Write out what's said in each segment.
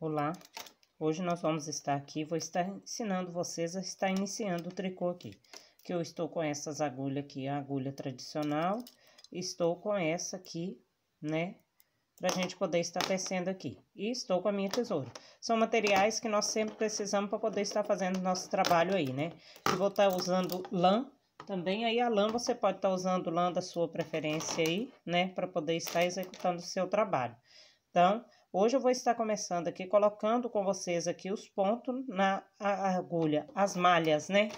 Olá, hoje nós vamos estar aqui, vou estar ensinando vocês a estar iniciando o tricô aqui. Que eu estou com essas agulhas aqui, a agulha tradicional, estou com essa aqui, né, pra gente poder estar tecendo aqui. E estou com a minha tesoura. São materiais que nós sempre precisamos para poder estar fazendo nosso trabalho aí, né. E vou estar usando lã também, aí a lã você pode estar usando lã da sua preferência aí, né, para poder estar executando o seu trabalho. Então... Hoje eu vou estar começando aqui, colocando com vocês aqui os pontos na agulha, as malhas, né?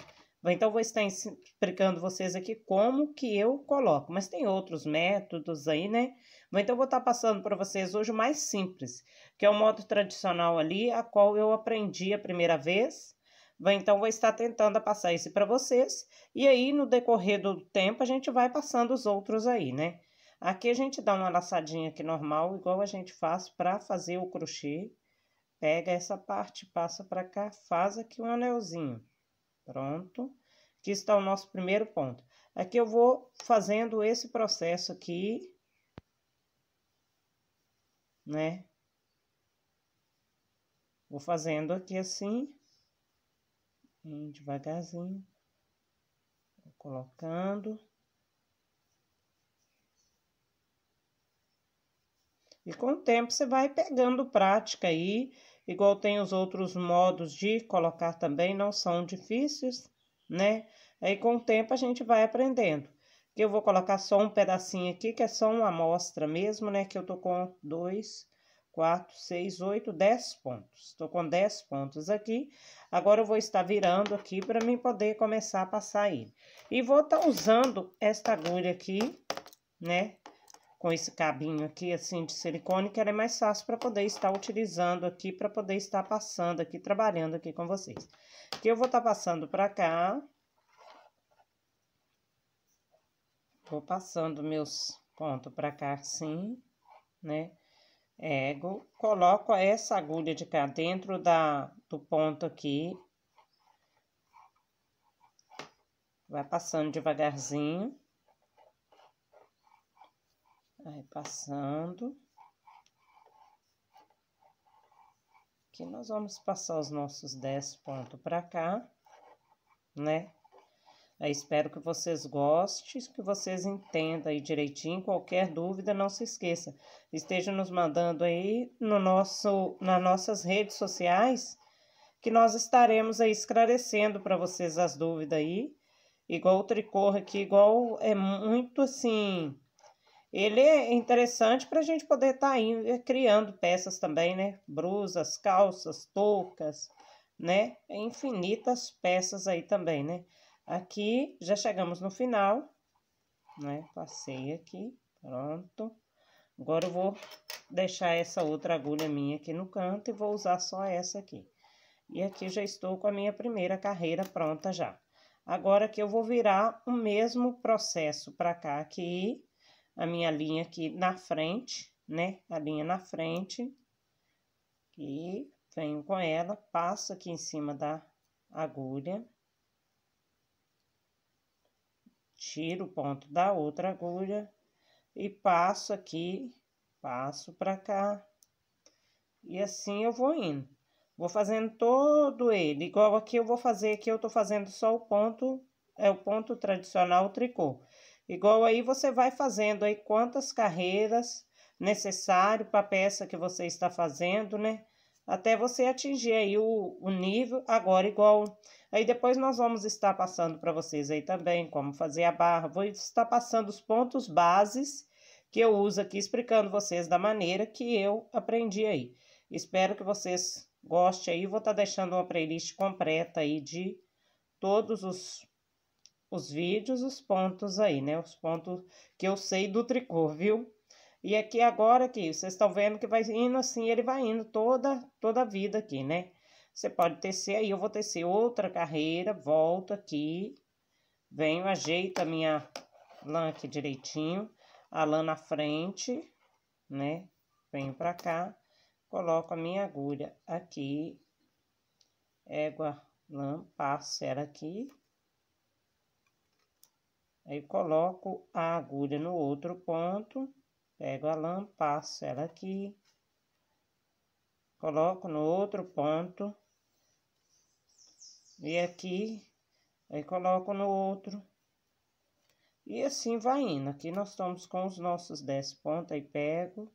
Então, vou estar explicando vocês aqui como que eu coloco, mas tem outros métodos aí, né? Então, vou estar passando para vocês hoje o mais simples, que é o modo tradicional ali, a qual eu aprendi a primeira vez. Então, vou estar tentando passar esse para vocês, e aí, no decorrer do tempo, a gente vai passando os outros aí, né? Aqui a gente dá uma laçadinha aqui normal, igual a gente faz para fazer o crochê. Pega essa parte, passa para cá, faz aqui um anelzinho. Pronto. Aqui está o nosso primeiro ponto. Aqui eu vou fazendo esse processo aqui, né? Vou fazendo aqui assim, devagarzinho, colocando. E com o tempo você vai pegando prática aí, igual tem os outros modos de colocar também, não são difíceis, né? Aí com o tempo a gente vai aprendendo. Eu vou colocar só um pedacinho aqui, que é só uma amostra mesmo, né? Que eu tô com dois, quatro, seis, oito, dez pontos. Tô com dez pontos aqui. Agora eu vou estar virando aqui para mim poder começar a passar ele. E vou estar tá usando esta agulha aqui, né? com esse cabinho aqui, assim, de silicone, que ela é mais fácil para poder estar utilizando aqui, para poder estar passando aqui, trabalhando aqui com vocês. Que eu vou estar tá passando para cá. Vou passando meus pontos para cá, assim, né? Ego, coloco essa agulha de cá dentro da, do ponto aqui. Vai passando devagarzinho. Aí passando. Aqui nós vamos passar os nossos 10 pontos pra cá, né? espero que vocês gostem, que vocês entendam aí direitinho. Qualquer dúvida, não se esqueça. Esteja nos mandando aí no nosso, nas nossas redes sociais, que nós estaremos aí esclarecendo para vocês as dúvidas aí. Igual o tricor aqui, igual é muito assim ele é interessante para a gente poder estar tá eh, criando peças também, né? Brusas, calças, toucas, né? Infinitas peças aí também, né? Aqui já chegamos no final, né? Passei aqui, pronto. Agora eu vou deixar essa outra agulha minha aqui no canto e vou usar só essa aqui. E aqui já estou com a minha primeira carreira pronta já. Agora que eu vou virar o mesmo processo para cá aqui, a minha linha aqui na frente, né? A linha na frente. E venho com ela, passo aqui em cima da agulha. Tiro o ponto da outra agulha e passo aqui, passo pra cá. E assim eu vou indo. Vou fazendo todo ele, igual aqui eu vou fazer, aqui eu tô fazendo só o ponto, é o ponto tradicional o tricô. Igual aí você vai fazendo aí quantas carreiras necessário para a peça que você está fazendo, né? Até você atingir aí o, o nível, agora igual. Aí depois nós vamos estar passando para vocês aí também como fazer a barra. Vou estar passando os pontos bases que eu uso aqui, explicando vocês da maneira que eu aprendi aí. Espero que vocês gostem aí. Vou estar tá deixando uma playlist completa aí de todos os os vídeos, os pontos aí, né? Os pontos que eu sei do tricô, viu? E aqui é agora aqui, vocês estão vendo que vai indo assim, ele vai indo toda, toda a vida aqui, né? Você pode tecer aí, eu vou tecer outra carreira, volto aqui, venho, ajeito a minha lã aqui direitinho, a lã na frente, né? Venho pra cá, coloco a minha agulha aqui, égua, lã, passo ela aqui, Aí coloco a agulha no outro ponto, pego a lã, passo ela aqui, coloco no outro ponto, e aqui, aí coloco no outro, e assim vai indo. Aqui nós estamos com os nossos 10 pontos, aí pego,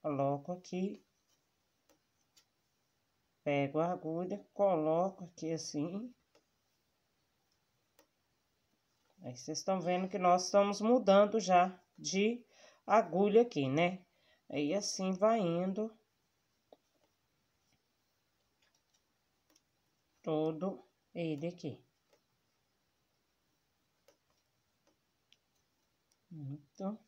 coloco aqui, pego a agulha, coloco aqui assim, Aí é vocês estão vendo que nós estamos mudando já de agulha aqui, né? Aí assim vai indo todo ele aqui. Então,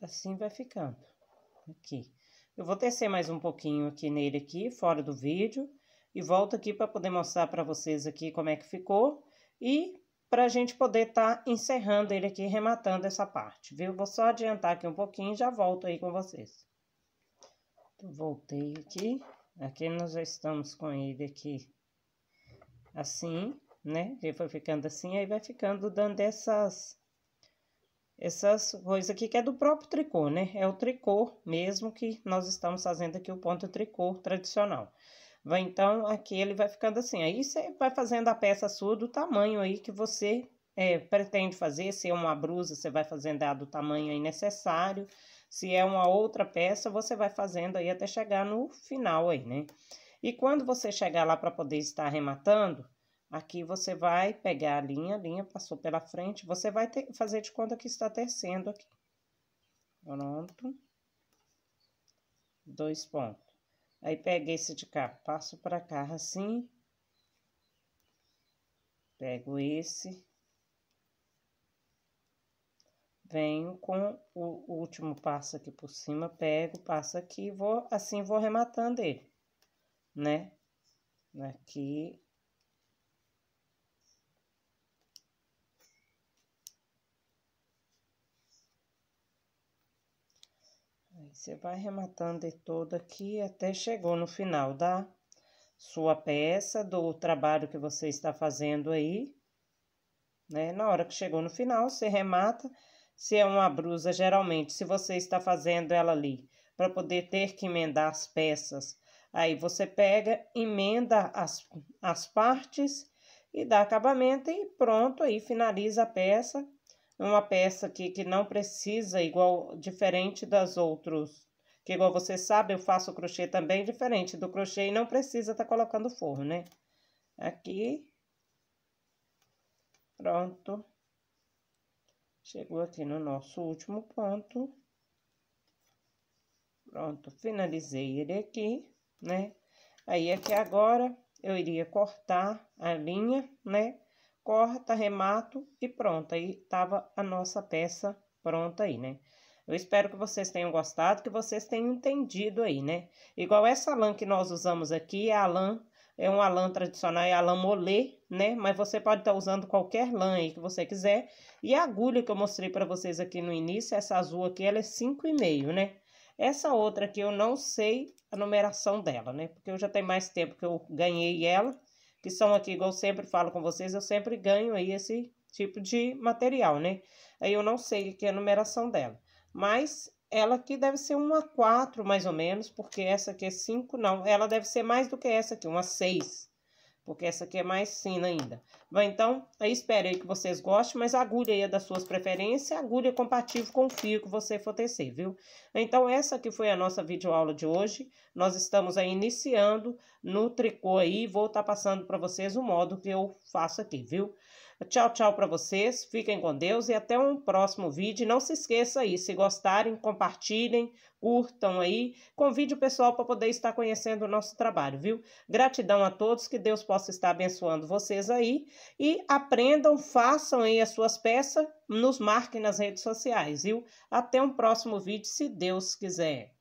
assim vai ficando aqui. Eu vou tecer mais um pouquinho aqui nele aqui, fora do vídeo, e volto aqui para poder mostrar para vocês aqui como é que ficou e para a gente poder estar tá encerrando ele aqui, rematando essa parte, viu? Vou só adiantar aqui um pouquinho e já volto aí com vocês. Então, voltei aqui. Aqui nós já estamos com ele aqui assim, né? Ele foi ficando assim, aí vai ficando dando essas essas coisas aqui que é do próprio tricô, né? É o tricô mesmo que nós estamos fazendo aqui o ponto tricô tradicional. Vai, então, aqui ele vai ficando assim. Aí você vai fazendo a peça sua do tamanho aí que você é, pretende fazer. Se é uma brusa, você vai fazendo a do tamanho aí necessário. Se é uma outra peça, você vai fazendo aí até chegar no final aí, né? E quando você chegar lá para poder estar arrematando, Aqui você vai pegar a linha, a linha passou pela frente, você vai ter, fazer de conta que está tecendo aqui. Pronto. Dois pontos. Aí pega esse de cá, passo para cá assim. Pego esse. Venho com o último passo aqui por cima, pego, passo aqui, vou assim vou rematando ele, né? Aqui, você vai rematando de todo aqui até chegou no final da sua peça, do trabalho que você está fazendo aí. Né? Na hora que chegou no final, você remata. Se é uma brusa, geralmente, se você está fazendo ela ali para poder ter que emendar as peças, aí você pega, emenda as, as partes e dá acabamento e pronto, aí finaliza a peça uma peça aqui que não precisa igual diferente das outros. Que igual você sabe eu faço crochê também diferente do crochê e não precisa tá colocando forro, né? Aqui. Pronto. Chegou aqui no nosso último ponto. Pronto, finalizei ele aqui, né? Aí, aqui é agora, eu iria cortar a linha, né? corta, remato e pronto. Aí tava a nossa peça pronta aí, né? Eu espero que vocês tenham gostado, que vocês tenham entendido aí, né? Igual essa lã que nós usamos aqui, é a lã é uma lã tradicional, é a lã molê, né? Mas você pode estar tá usando qualquer lã aí que você quiser. E a agulha que eu mostrei para vocês aqui no início, essa azul aqui, ela é 5,5, né? Essa outra aqui eu não sei a numeração dela, né? Porque eu já tenho mais tempo que eu ganhei ela que são aqui, igual eu sempre falo com vocês, eu sempre ganho aí esse tipo de material, né? Aí eu não sei que é a numeração dela, mas ela aqui deve ser uma 4, mais ou menos, porque essa aqui é 5, não, ela deve ser mais do que essa aqui, uma 6 porque essa aqui é mais fina ainda. Bom, então, aí espero aí que vocês gostem, mas agulha aí é das suas preferências, agulha compatível com o fio que você for tecer, viu? Então, essa aqui foi a nossa videoaula de hoje. Nós estamos aí iniciando no tricô aí, vou estar tá passando para vocês o modo que eu faço aqui, viu? Tchau, tchau para vocês. Fiquem com Deus e até um próximo vídeo. Não se esqueça aí, se gostarem, compartilhem, curtam aí. Convide o pessoal para poder estar conhecendo o nosso trabalho, viu? Gratidão a todos, que Deus possa estar abençoando vocês aí e aprendam, façam aí as suas peças, nos marquem nas redes sociais, viu? Até um próximo vídeo, se Deus quiser.